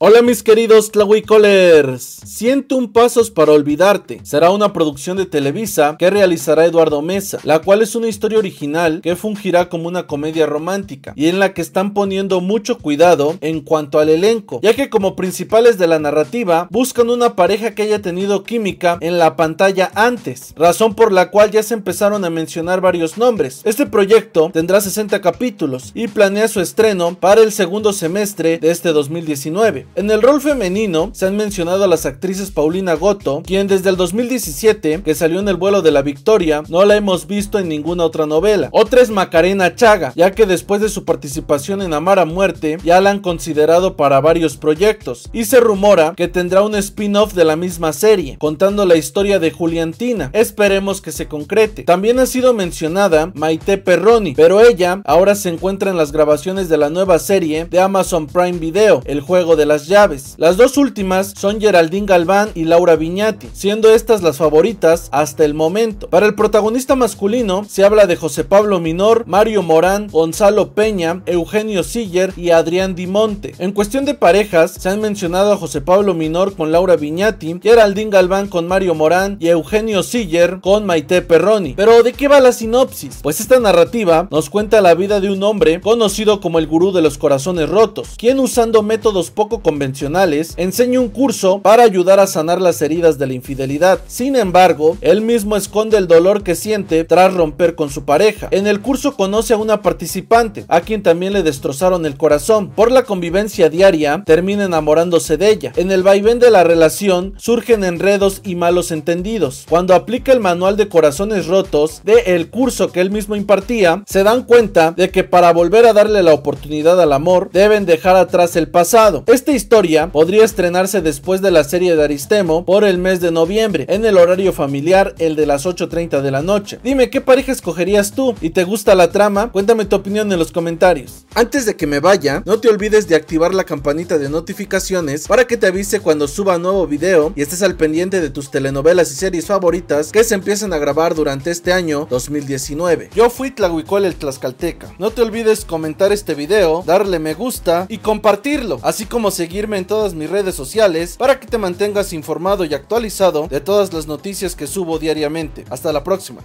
Hola mis queridos Siento un pasos para olvidarte será una producción de Televisa que realizará Eduardo Mesa, la cual es una historia original que fungirá como una comedia romántica y en la que están poniendo mucho cuidado en cuanto al elenco, ya que como principales de la narrativa buscan una pareja que haya tenido química en la pantalla antes, razón por la cual ya se empezaron a mencionar varios nombres. Este proyecto tendrá 60 capítulos y planea su estreno para el segundo semestre de este 2019. En el rol femenino se han mencionado a las actrices Paulina Goto, quien desde el 2017, que salió en el vuelo de la Victoria, no la hemos visto en ninguna otra novela. Otra es Macarena Chaga, ya que después de su participación en Amar a Muerte, ya la han considerado para varios proyectos, y se rumora que tendrá un spin-off de la misma serie, contando la historia de Juliantina. Esperemos que se concrete. También ha sido mencionada Maite Perroni, pero ella ahora se encuentra en las grabaciones de la nueva serie de Amazon Prime Video, El Juego de la llaves. Las dos últimas son Geraldine Galván y Laura Viñati, siendo estas las favoritas hasta el momento. Para el protagonista masculino se habla de José Pablo Minor, Mario Morán, Gonzalo Peña, Eugenio Siller y Adrián Monte En cuestión de parejas, se han mencionado a José Pablo Minor con Laura Viñati, Geraldine Galván con Mario Morán y Eugenio Siller con Maite Perroni. Pero ¿de qué va la sinopsis? Pues esta narrativa nos cuenta la vida de un hombre conocido como el gurú de los corazones rotos, quien usando métodos poco convencionales, enseña un curso para ayudar a sanar las heridas de la infidelidad. Sin embargo, él mismo esconde el dolor que siente tras romper con su pareja. En el curso conoce a una participante, a quien también le destrozaron el corazón. Por la convivencia diaria, termina enamorándose de ella. En el vaivén de la relación, surgen enredos y malos entendidos. Cuando aplica el manual de corazones rotos De el curso que él mismo impartía, se dan cuenta de que para volver a darle la oportunidad al amor, deben dejar atrás el pasado. Este historia podría estrenarse después de la serie de Aristemo por el mes de noviembre, en el horario familiar, el de las 8.30 de la noche. Dime, ¿qué pareja escogerías tú? ¿Y te gusta la trama? Cuéntame tu opinión en los comentarios. Antes de que me vaya, no te olvides de activar la campanita de notificaciones para que te avise cuando suba nuevo video y estés al pendiente de tus telenovelas y series favoritas que se empiezan a grabar durante este año 2019. Yo fui Tlahuicol el Tlaxcalteca. No te olvides comentar este video, darle me gusta y compartirlo, así como seguir seguirme en todas mis redes sociales para que te mantengas informado y actualizado de todas las noticias que subo diariamente. Hasta la próxima.